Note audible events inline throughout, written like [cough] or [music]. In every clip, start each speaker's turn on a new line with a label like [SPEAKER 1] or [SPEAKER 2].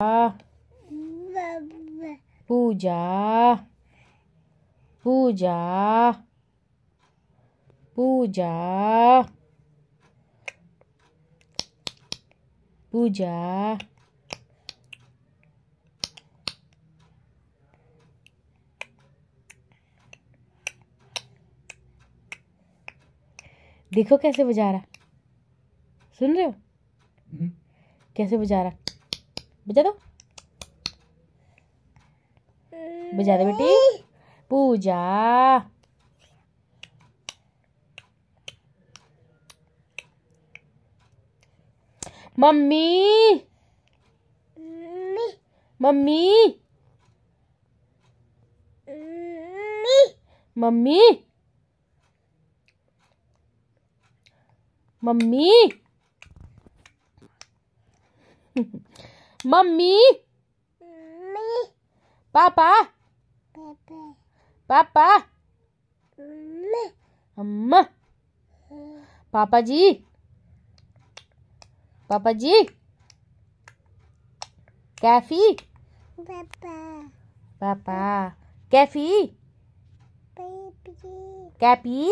[SPEAKER 1] पूजा पूजा पूजा पूजा देखो कैसे बजा रहा सुन रहे हो हम्म। कैसे बजा रहा बजा दो
[SPEAKER 2] बजा दो बेटी
[SPEAKER 1] Puja mummy mummy mummy mummy [laughs] mummy papa papa अम्मा पापा जी पापा जी कैफी पापा पापा कैफी कैपी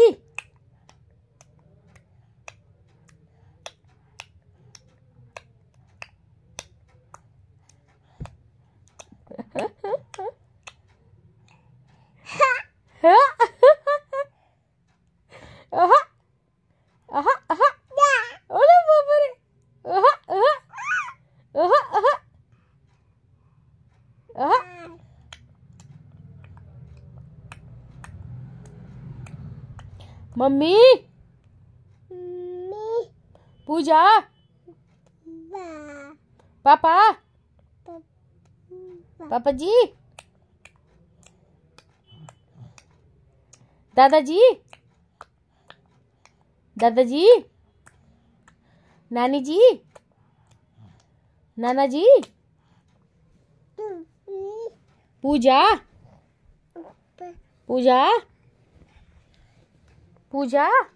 [SPEAKER 1] mummy mummy Puja papa papa जी दादाजी दादाजी नानी जी नाना जी पूजा पूजा पूजा